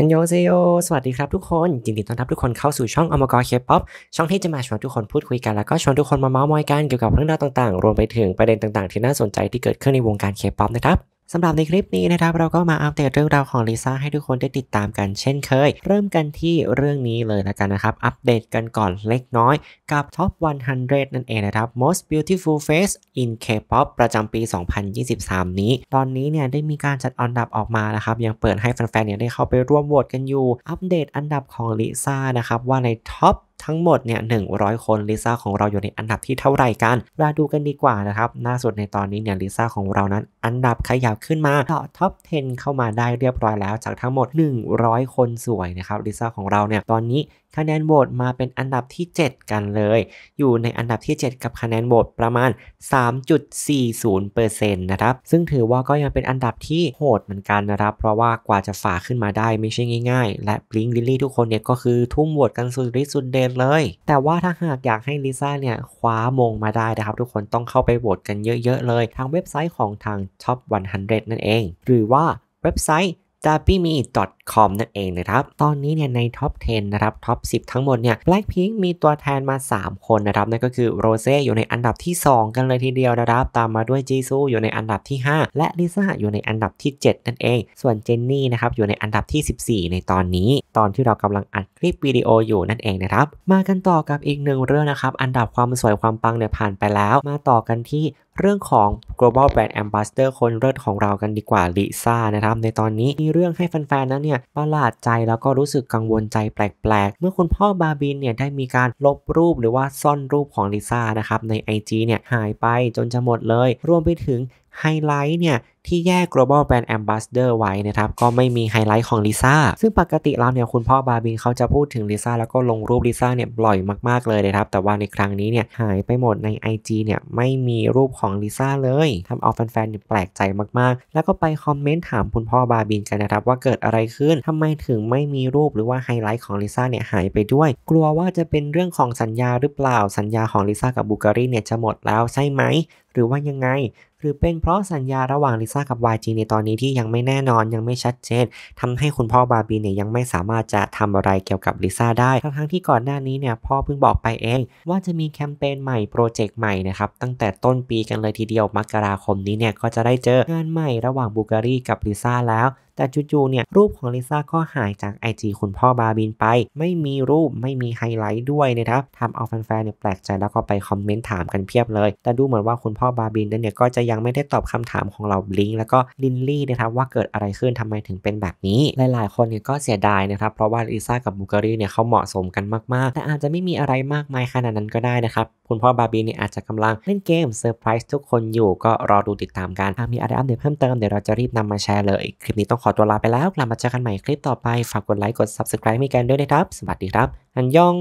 ันโยเซโยสวัสดีครับทุกคนยินดีต้อนรับทุกคนเข้าสู่ช่องอมกรเคป๊อปช่องที่จะมาชวนทุกคนพูดคุยกัน แล้วก็ชวนทุกคนมาเมาส์มอยกัน เกี่ยวกับเรื่องราวต่าง ๆ รวมไปถึงประเด็นต่างๆ ที่น่าสนใจที่เกิดขึ้นในวงการเคป๊อปนะครับสำหรับในคลิปนี้นะครับเราก็มาอัปเดตเรื่องราวของลิซ่าให้ทุกคนได้ติดตามกันเช่นเคย เริ่มกันที่เรื่องนี้เลยแล้วกันนะครับ อัปเดตกันก่อนเล็กน้อยกับ Top 100 นั่นเองนะครับ Most Beautiful Face in K-pop ประจำปี 2023 นี้ ตอนนี้เนี่ยได้มีการจัดอันดับออกมานะครับยังเปิดให้แฟนๆเนี่ยได้เข้าไปร่วมโหวตกันอยู่ อัปเดตอันดับของลิซ่านะครับว่าใน Top ทั้งหมดเนี่ยหนึคนลิซ่าของเราอยู่ในอันดับที่เท่าไหร่กัน มาดูกันดีกว่านะครับล่าสุดในตอนนี้เนี่ยลิซ่าของเรานั้นอันดับขยับขึ้นมาต่อท็อป 10 เข้ามาได้เรียบร้อยแล้ว จากทั้งหมด 100 คนสวยนะครับลิซ่าของเราเนี่ยตอนนี้คะแนนโหวตมาเป็นอันดับที่ 7 กันเลย อยู่ในอันดับที่ 7 กับคะแนนโหวตประมาณ 3.40%นะครับซึ่งถือว่าก็ยังเป็นอันดับที่โหดเหมือนกันนะครับเพราะว่ากว่าจะฝ่าขึ้นมาได้ไม่ใช่ง่ายๆ และบลิงลิลลี่ทุกคนเนี่ยก็คือทุ่มโหวตกันสุดฤทธิ์สุดเดนเลย แต่ว่าถ้าหากอยากให้ลิซ่าเนี่ยคว้ามงมาได้นะครับทุกคนต้องเข้าไปโหวตกันเยอะ ๆ เลยทางเว็บไซต์ของทาง Top 100 นั่นเอง หรือว่าเว็บไซต์ d a p i m i c o m นั่นเองนะครับ ตอนนี้เนี่ยใน ท็อป 10 นะครับ ท็อป 10 ทั้งหมดเนี่ย Blackpink มีตัวแทนมา 3 คนนะครับ นั่นก็คือโรเซอยู่ในอันดับที่ 2 กันเลยทีเดียวนะครับ ตามมาด้วยจีซูอยู่ในอันดับที่ 5 และลิซ่าอยู่ในอันดับที่ 7 นั่นเอง ส่วนเจนนี่นะครับอยู่ในอันดับที่14 ในตอนนี้ ตอนที่เรากำลังอัดคลิปวิดีโออยู่นั่นเองนะครับ มากันต่อกับอีกหนึ่งเรื่องนะครับ อันดับความสวยความปังเนี่ยผ่านไปแล้ว มาต่อกันที่เรื่องของ global brand ambassador คนเลิศของเรากันดีกว่าลิซ่านะครับ ในตอนนี้มีเรื่องให้แฟนๆนั้นเนี่ยประหลาดใจแล้วก็รู้สึกกังวลใจแปลกๆ เมื่อคุณพ่อบาบินเนี่ยได้มีการลบรูปหรือว่าซ่อนรูปของลิซ่านะครับ ใน IG เนี่ยหายไปจนจะหมดเลยรวมไปถึงไฮไลท์เนี่ยที่แยก global brand ambassador ไว้นะครับก็ไม่มีไฮไลท์ของลิซ่าซึ่งปกติแล้วเนี่ยคุณพ่อบาบินเขาจะพูดถึงลิซ่าแล้วก็ลงรูปลิซ่าเนี่ยบ่อยมากๆเลยนะครับแต่ว่าในครั้งนี้เนี่ยหายไปหมดใน IG เนี่ยไม่มีรูปของลิซ่าเลยทำเอาแฟนๆแปลกใจมากๆ แล้วก็ไปคอมเมนต์ถามคุณพ่อบาบินกันนะครับว่าเกิดอะไรขึ้นทำไมถึงไม่มีรูปหรือว่าไฮไลท์ของลิซ่าเนี่ยหายไปด้วย กลัวว่าจะเป็นเรื่องของสัญญาหรือเปล่าสัญญาของลิซ่ากับบูการีเนี่ยจะหมดแล้วใช่ไหมหรือว่ายังไงหรือเป็นเพราะสัญญาระหว่างลิซ่ากับ YG ในตอนนี้ที่ยังไม่แน่นอนยังไม่ชัดเจนทำให้คุณพ่อบาร์บีเนี่ยยังไม่สามารถจะทำอะไรเกี่ยวกับลิซ่าได้ทั้งที่ก่อนหน้านี้เนี่ยพ่อเพิ่งบอกไปเอง ว่าจะมีแคมเปญใหม่ โปรเจกต์ใหม่นะครับ ตั้งแต่ต้นปีกันเลยทีเดียวมกราคมนี้เนี่ยก็จะได้เจองานใหม่ระหว่างบูการีกับลิซ่าแล้วแต่จู่ๆเนี่ยรูปของลิซ่าก็หายจาก IG คุณพ่อบาบินไป ไม่มีรูปไม่มีไฮไลท์ด้วยนะครับทำเอาแฟนๆ เนี่ยแปลกใจแล้วก็ไปคอมเมนต์ถามกันเพียบเลย แต่ดูเหมือนว่าคุณพ่อบาบินเนี่ยก็จะยังไม่ได้ตอบคำถามของเราบลิงแล้วก็ลินลี่นะครับว่าเกิดอะไรขึ้นทำไมถึงเป็นแบบนี้ หลายๆ คนเนี่ยก็เสียดายนะครับ เพราะว่าลิซ่ากับบูการีเนี่ยเขาเหมาะสมกันมาก ๆแต่อาจจะไม่มีอะไรมากมายขนาดนั้นก็ได้นะครับคุณพ่อบาบินเนี่ยอาจจะกำลังเล่นเกมเซอร์ไพรส์ทุกคนอยู่ก็รอดูติดตามกันหากมีอะไรอัปเดตเพิ่มเติมเดี๋ยวเราจะรีบนำมาแชร์เลยคลิปนี้ต้องขอขอตัวลาไปแล้วกลับมาเจอกันใหม่คลิปต่อไป ฝากกดไลค์ กด Subscribe มีกันด้วยนะครับ สวัสดีครับ อันยอง